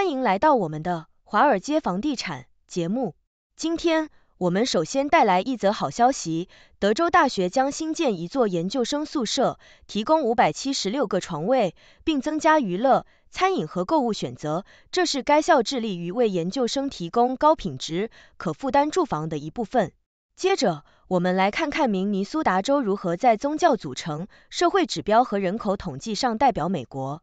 欢迎来到我们的华尔街房地产节目。今天我们首先带来一则好消息：德州大学将新建一座研究生宿舍，提供五百七十六个床位，并增加娱乐、餐饮和购物选择。这是该校致力于为研究生提供高品质、可负担住房的一部分。接着，我们来看看明尼苏达州如何在宗教组成、社会指标和人口统计上代表美国。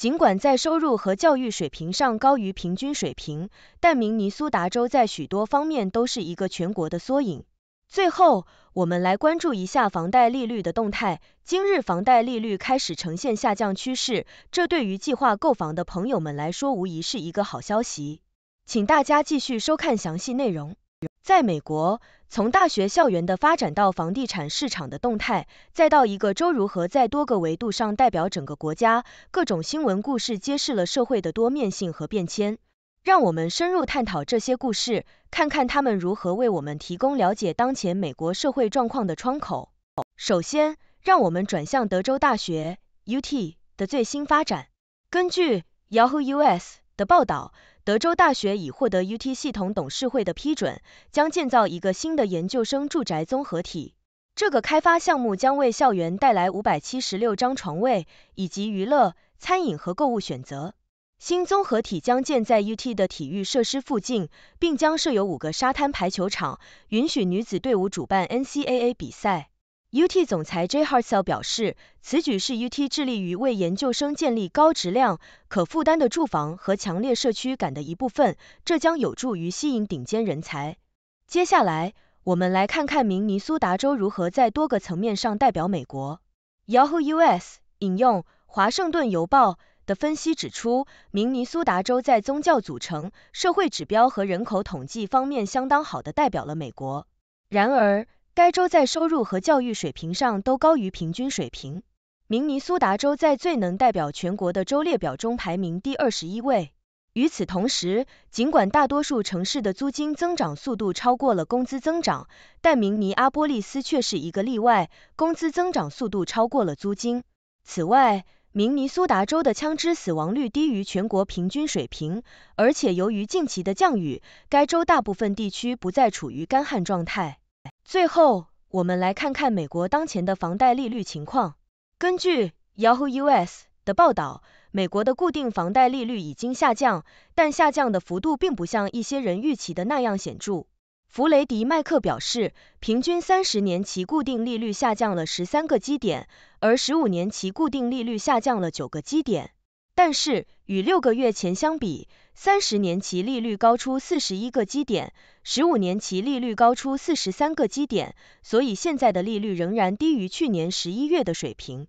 尽管在收入和教育水平上高于平均水平，但明尼苏达州在许多方面都是一个全国的缩影。最后，我们来关注一下房贷利率的动态。今日房贷利率开始呈现下降趋势，这对于计划购房的朋友们来说无疑是一个好消息。请大家继续收看详细内容。在美国，从大学校园的发展到房地产市场的动态，再到一个州如何在多个维度上代表整个国家，各种新闻故事揭示了社会的多面性和变迁。让我们深入探讨这些故事，看看它们如何为我们提供了解当前美国社会状况的窗口。首先，让我们转向德州大学 （UT） 的最新发展。根据 Yahoo US。的报道，德州大学已获得 UT 系统董事会的批准，将建造一个新的研究生住宅综合体。这个开发项目将为校园带来576张床位以及娱乐、餐饮和购物选择。新综合体将建在 UT 的体育设施附近，并将设有五个沙滩排球场，允许女子队伍主办 NCAA 比赛。UT 总裁 J. h a r t s e l l 表示，此举是 UT 致力于为研究生建立高质量、可负担的住房和强烈社区感的一部分，这将有助于吸引顶尖人才。接下来，我们来看看明尼苏达州如何在多个层面上代表美国。Yahoo US 引用《华盛顿邮报》的分析指出，明尼苏达州在宗教组成、社会指标和人口统计方面相当好地代表了美国。然而，该州在收入和教育水平上都高于平均水平。明尼苏达州在最能代表全国的州列表中排名第二十一位。与此同时，尽管大多数城市的租金增长速度超过了工资增长，但明尼阿波利斯却是一个例外，工资增长速度超过了租金。此外，明尼苏达州的枪支死亡率低于全国平均水平，而且由于近期的降雨，该州大部分地区不再处于干旱状态。最后，我们来看看美国当前的房贷利率情况。根据 Yahoo US 的报道，美国的固定房贷利率已经下降，但下降的幅度并不像一些人预期的那样显著。弗雷迪·麦克表示，平均三十年期固定利率下降了十三个基点，而十五年期固定利率下降了九个基点。但是，与六个月前相比，三十年期利率高出四十一个基点，十五年期利率高出四十三个基点，所以现在的利率仍然低于去年十一月的水平。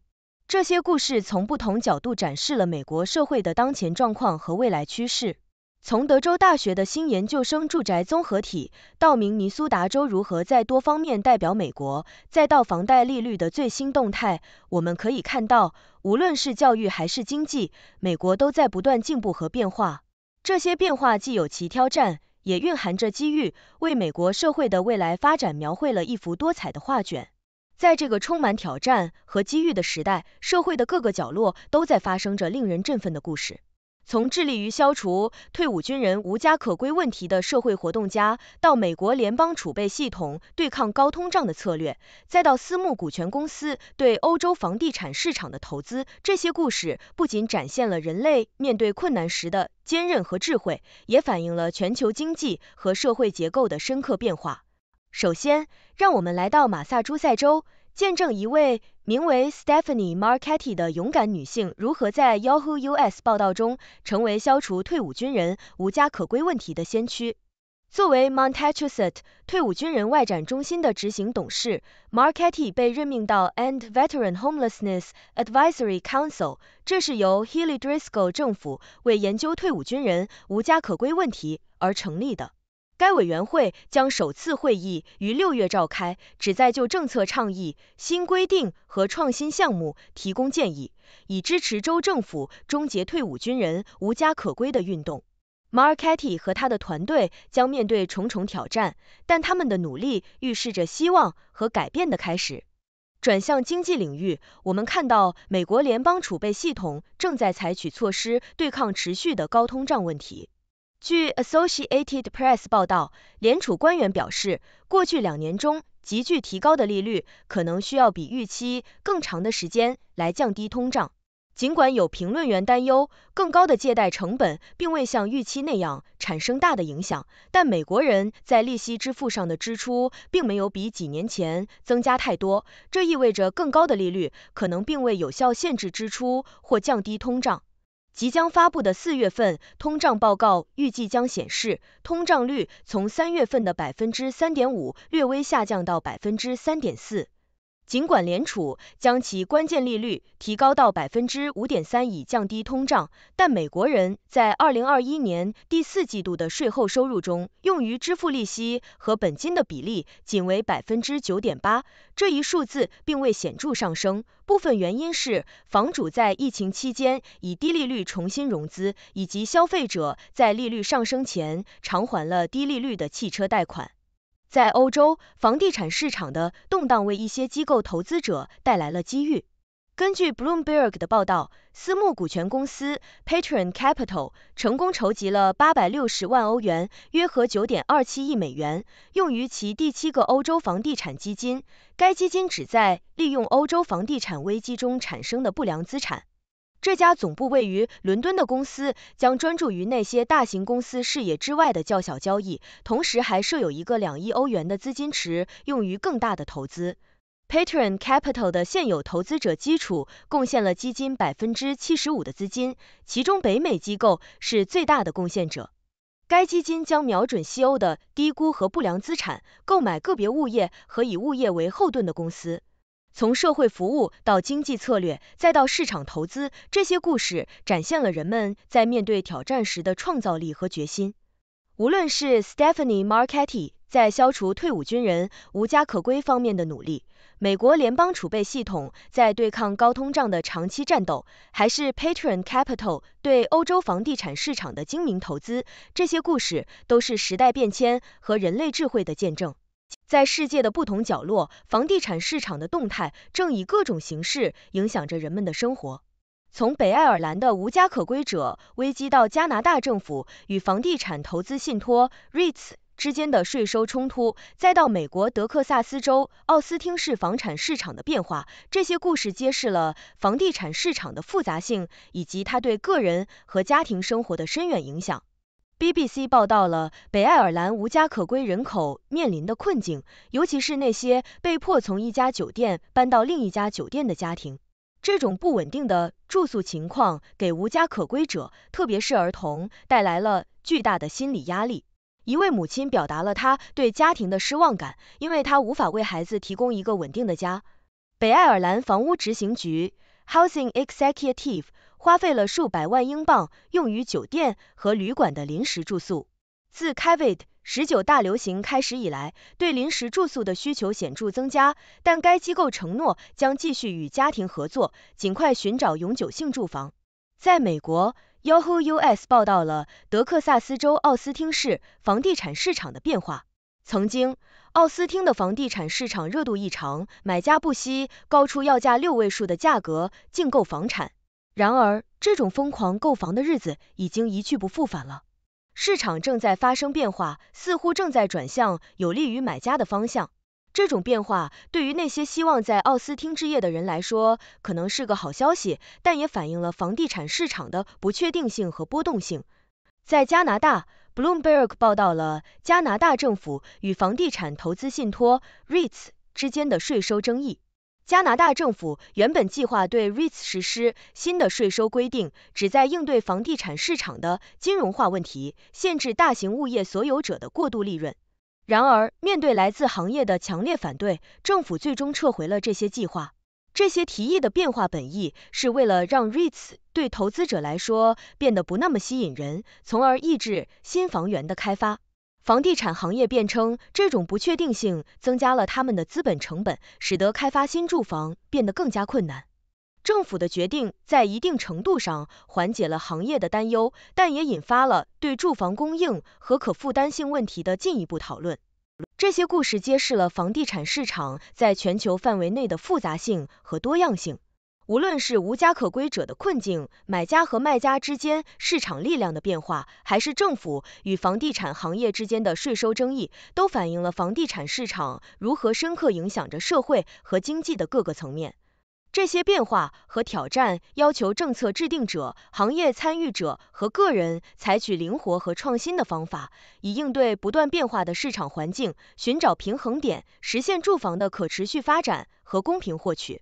这些故事从不同角度展示了美国社会的当前状况和未来趋势。从德州大学的新研究生住宅综合体，到明尼苏达州如何在多方面代表美国，再到房贷利率的最新动态，我们可以看到，无论是教育还是经济，美国都在不断进步和变化。这些变化既有其挑战，也蕴含着机遇，为美国社会的未来发展描绘了一幅多彩的画卷。在这个充满挑战和机遇的时代，社会的各个角落都在发生着令人振奋的故事。从致力于消除退伍军人无家可归问题的社会活动家，到美国联邦储备系统对抗高通胀的策略，再到私募股权公司对欧洲房地产市场的投资，这些故事不仅展现了人类面对困难时的坚韧和智慧，也反映了全球经济和社会结构的深刻变化。首先，让我们来到马萨诸塞州。见证一位名为 Stephanie m a r c e t t i 的勇敢女性如何在 Yahoo US 报道中成为消除退伍军人无家可归问题的先驱。作为 m a n t a c h u s e t t 退伍军人外展中心的执行董事 m a r c e t t i 被任命到 End Veteran Homelessness Advisory Council，这是由 h e l l y Driscoll 政府为研究退伍军人无家可归问题而成立的。该委员会将首次会议于六月召开，旨在就政策倡议、新规定和创新项目提供建议，以支持州政府终结退伍军人无家可归的运动。Marquette 和他的团队将面对重重挑战，但他们的努力预示着希望和改变的开始。转向经济领域，我们看到美国联邦储备系统正在采取措施对抗持续的高通胀问题。据 Associated Press 报道，联储官员表示，过去两年中急剧提高的利率可能需要比预期更长的时间来降低通胀。尽管有评论员担忧更高的借贷成本并未像预期那样产生大的影响，但美国人在利息支付上的支出并没有比几年前增加太多，这意味着更高的利率可能并未有效限制支出或降低通胀。即将发布的四月份通胀报告预计将显示，通胀率从三月份的百分之三点五略微下降到百分之三点四。尽管联储将其关键利率提高到百分之五点三以降低通胀，但美国人在二零二一年第四季度的税后收入中用于支付利息和本金的比例仅为百分之九点八。这一数字并未显著上升，部分原因是房主在疫情期间以低利率重新融资，以及消费者在利率上升前偿还了低利率的汽车贷款。在欧洲，房地产市场的动荡为一些机构投资者带来了机遇。根据 Bloomberg 的报道，私募股权公司 Patron Capital 成功筹集了860万欧元（约合9.27亿美元），用于其第七个欧洲房地产基金。该基金旨在利用欧洲房地产危机中产生的不良资产。这家总部位于伦敦的公司将专注于那些大型公司视野之外的较小交易，同时还设有一个两亿欧元的资金池，用于更大的投资。Patron Capital 的现有投资者基础贡献了基金百分之七十五的资金，其中北美机构是最大的贡献者。该基金将瞄准西欧的低估和不良资产，购买个别物业和以物业为后盾的公司。从社会服务到经济策略，再到市场投资，这些故事展现了人们在面对挑战时的创造力和决心。无论是 Stephanie m a r c h e t t i 在消除退伍军人无家可归方面的努力，美国联邦储备系统在对抗高通胀的长期战斗，还是 Patron Capital 对欧洲房地产市场的精明投资，这些故事都是时代变迁和人类智慧的见证。在世界的不同角落，房地产市场的动态正以各种形式影响着人们的生活。从北爱尔兰的无家可归者危机到加拿大政府与房地产投资信托 REITs 之间的税收冲突，再到美国德克萨斯州奥斯汀市房产市场的变化，这些故事揭示了房地产市场的复杂性以及它对个人和家庭生活的深远影响。BBC 报道了北爱尔兰无家可归人口面临的困境，尤其是那些被迫从一家酒店搬到另一家酒店的家庭。这种不稳定的住宿情况给无家可归者，特别是儿童，带来了巨大的心理压力。一位母亲表达了她对家庭的失望感，因为她无法为孩子提供一个稳定的家。北爱尔兰房屋执行局 （Housing Executive）。花费了数百万英镑用于酒店和旅馆的临时住宿。自 Covid 十九大流行开始以来，对临时住宿的需求显著增加，但该机构承诺将继续与家庭合作，尽快寻找永久性住房。在美国，Yahoo US 报道了德克萨斯州奥斯汀市房地产市场的变化。曾经，奥斯汀的房地产市场热度异常，买家不惜高出要价六位数的价格竞购房产。然而，这种疯狂购房的日子已经一去不复返了。市场正在发生变化，似乎正在转向有利于买家的方向。这种变化对于那些希望在奥斯汀置业的人来说，可能是个好消息，但也反映了房地产市场的不确定性和波动性。在加拿大，Bloomberg 报道了加拿大政府与房地产投资信托 REITs 之间的税收争议。加拿大政府原本计划对 REITs 实施新的税收规定，旨在应对房地产市场的金融化问题，限制大型物业所有者的过度利润。然而，面对来自行业的强烈反对，政府最终撤回了这些计划。这些提议的变化本意是为了让 REITs 对投资者来说变得不那么吸引人，从而抑制新房源的开发。房地产行业辩称，这种不确定性增加了他们的资本成本，使得开发新住房变得更加困难。政府的决定在一定程度上缓解了行业的担忧，但也引发了对住房供应和可负担性问题的进一步讨论。这些故事揭示了房地产市场在全球范围内的复杂性和多样性。无论是无家可归者的困境、买家和卖家之间市场力量的变化，还是政府与房地产行业之间的税收争议，都反映了房地产市场如何深刻影响着社会和经济的各个层面。这些变化和挑战要求政策制定者、行业参与者和个人采取灵活和创新的方法，以应对不断变化的市场环境，寻找平衡点，实现住房的可持续发展和公平获取。